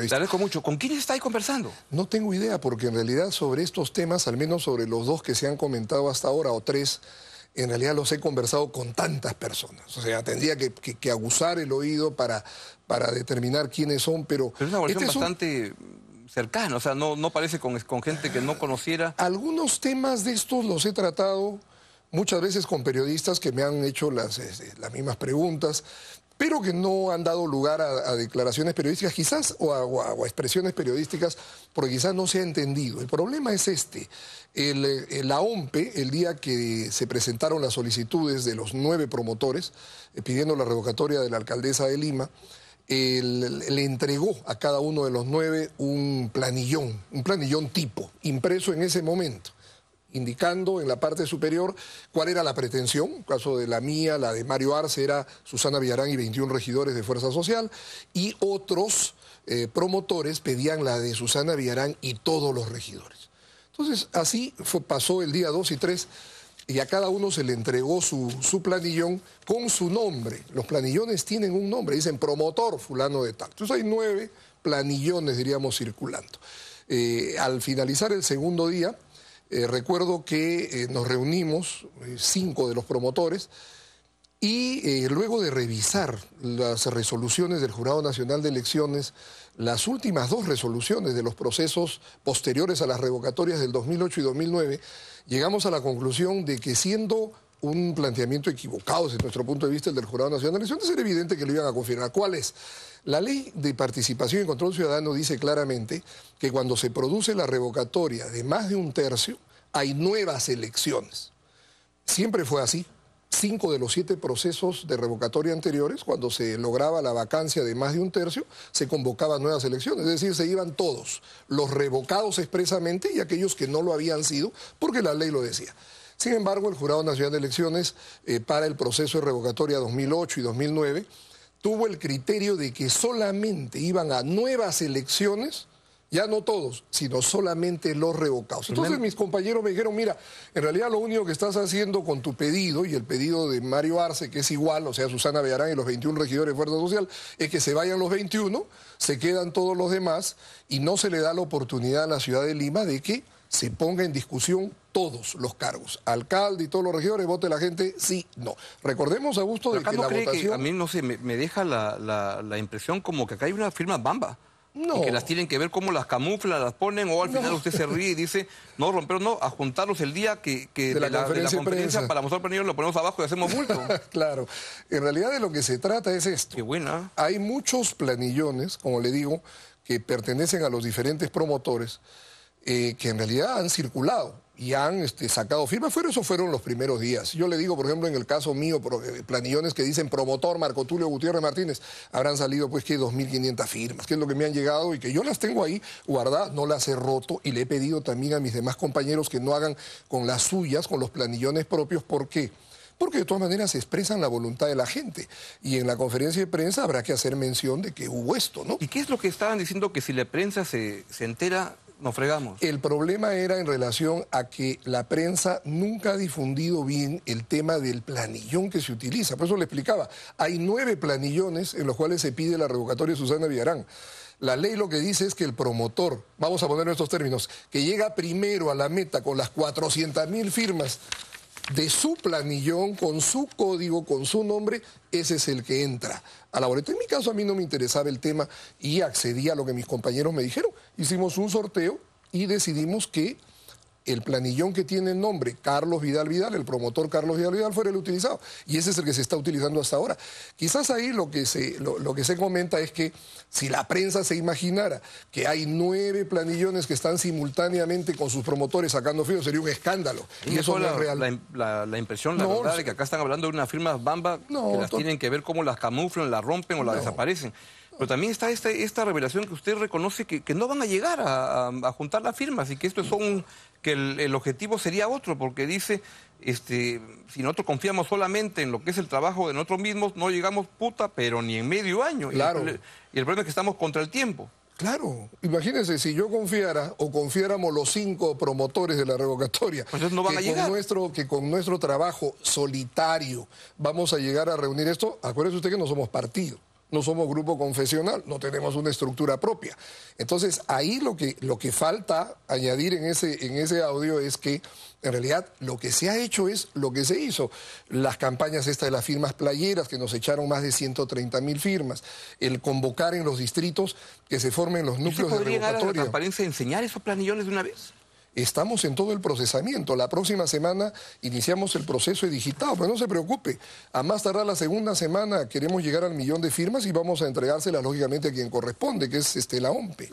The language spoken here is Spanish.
Te este, agradezco mucho. ¿Con quién está ahí conversando? No tengo idea, porque en realidad sobre estos temas, al menos sobre los dos que se han comentado hasta ahora o tres, en realidad los he conversado con tantas personas. O sea, tendría que, que, aguzar el oído para, para determinar quiénes son, pero... Pero es una este bastante cercana, o sea, no, no parece con, con gente que no conociera. Algunos temas de estos los he tratado muchas veces con periodistas que me han hecho las, este, las mismas preguntas pero que no han dado lugar a, declaraciones periodísticas, quizás, o a, expresiones periodísticas, porque quizás no se ha entendido. El problema es este. Eh, la OMPE, el día que se presentaron las solicitudes de los nueve promotores, eh, pidiendo la revocatoria de la alcaldesa de Lima, le entregó a cada uno de los nueve un planillón, un planillón tipo, impreso en ese momento indicando en la parte superior cuál era la pretensión, en caso de la mía, la de Mario Arce era Susana Villarán y 21 regidores de Fuerza Social, y otros eh, promotores pedían la de Susana Villarán y todos los regidores. Entonces, así pasó el día 2 y 3 y a cada uno se le entregó su, planillón con su nombre. Los planillones tienen un nombre, dicen promotor fulano de tal. Entonces hay nueve planillones, diríamos, circulando. Eh, al finalizar el segundo día, eh, recuerdo que eh, nos reunimos, eh, cinco de los promotores, y luego de revisar las resoluciones del Jurado Nacional de Elecciones, las últimas dos resoluciones de los procesos posteriores a las revocatorias del 2008 y 2009, llegamos a la conclusión de que siendo un planteamiento equivocado desde nuestro punto de vista, el del Jurado Nacional de Elecciones... evidente que lo iban a confirmar. ¿Cuál es? La ley de participación y control ciudadano dice claramente que cuando se produce la revocatoria de más de un tercio, hay nuevas elecciones. Siempre fue así. Cinco de los siete procesos de revocatoria anteriores, cuando se lograba la vacancia de más de un tercio, se convocaban nuevas elecciones. Es decir, se iban todos, los revocados expresamente y aquellos que no lo habían sido, porque la ley lo decía. Sin embargo, el Jurado Nacional de Elecciones, eh, para el proceso de revocatoria 2008 y 2009, tuvo el criterio de que solamente iban a nuevas elecciones, ya no todos, sino solamente los revocados. Entonces mis compañeros me dijeron, mira, en realidad lo único que estás haciendo con tu pedido y el pedido de Mario Arce, que es igual, o sea, Susana Villarán y los 21 regidores de Fuerza Social, es que se vayan los 21, se quedan todos los demás y no se le da la oportunidad a la ciudad de Lima de que se ponga en discusión todos los cargos, alcalde y todos los regidores, vote la gente, sí, no. Recordemos, a gusto de que la votación... a mí, no sé, me, deja la, impresión como que acá hay una firma bamba. No. que las tienen que ver cómo las camuflan, las ponen, o al final usted se ríe y dice, no, romper, no, a juntarlos el día que, de, la de, para mostrar planillón lo ponemos abajo y hacemos bulto. claro. En realidad de lo que se trata es esto. Qué buena. Hay muchos planillones, como le digo, que pertenecen a los diferentes promotores eh, que en realidad han circulado y han este, sacado firmas, fueron, eso fueron los primeros días. Yo le digo, por ejemplo, en el caso mío, eh, planillones que dicen promotor Marco Tulio Gutiérrez Martínez, habrán salido pues que 2.500 firmas, que es lo que me han llegado y que yo las tengo ahí guardadas, no las he roto y le he pedido también a mis demás compañeros que no hagan con las suyas, con los planillones propios, ¿por qué? porque de todas maneras se expresan la voluntad de la gente. Y en la conferencia de prensa habrá que hacer mención de que hubo esto, ¿no? ¿Y qué es lo que estaban diciendo que si la prensa se, se entera, nos fregamos. El problema era en relación a que la prensa nunca ha difundido bien el tema del planillón que se utiliza. Por eso le explicaba, hay nueve planillones en los cuales se pide la revocatoria de Susana Villarán. La ley lo que dice es que el promotor, vamos a poner en estos términos, que llega primero a la meta con las 400 mil firmas de su planillón, con su código, con su nombre, ese es el que entra a la boleta. En mi caso a mí no me interesaba el tema y accedí a lo que mis compañeros me dijeron. Hicimos un sorteo y decidimos que el planillón que tiene el nombre Carlos Vidal Vidal, el promotor Carlos Vidal Vidal, fuera el utilizado. Y ese es el que se está utilizando hasta ahora. Quizás ahí lo que se, lo, que se comenta es que si la prensa se imaginara que hay nueve planillones que están simultáneamente con sus promotores sacando frío, sería un escándalo. Y, eso es real. La, impresión, la verdad, de que acá están hablando de unas firmas bamba no, que las tienen que ver cómo las camuflan, las rompen o las desaparecen. Pero también está esta, esta revelación que usted reconoce que, no van a llegar a, juntar las firmas y que esto es que el, objetivo sería otro, porque dice, este, si nosotros confiamos solamente en lo que es el trabajo de nosotros mismos, no llegamos puta, pero ni en medio año. Y, el, problema es que estamos contra el tiempo. Claro, imagínense, si yo confiara o confiáramos los cinco promotores de la revocatoria, pues no que, con nuestro, que con nuestro trabajo solitario vamos a llegar a reunir esto, acuérdese usted que no somos partidos. No somos grupo confesional, no tenemos una estructura propia. Entonces, ahí lo que, lo que falta añadir en ese, en ese audio es que en realidad lo que se ha hecho es lo que se hizo. Las campañas estas de las firmas playeras, que nos echaron más de 130 mil firmas, el convocar en los distritos que se formen los núcleos ¿Y se de a la transparencia enseñar esos planillones de una vez? Estamos en todo el procesamiento. La próxima semana iniciamos el proceso de digitado, pero pues no se preocupe. A más tardar la segunda semana queremos llegar al millón de firmas y vamos a entregárselas lógicamente a quien corresponde, que es este, la OMPE.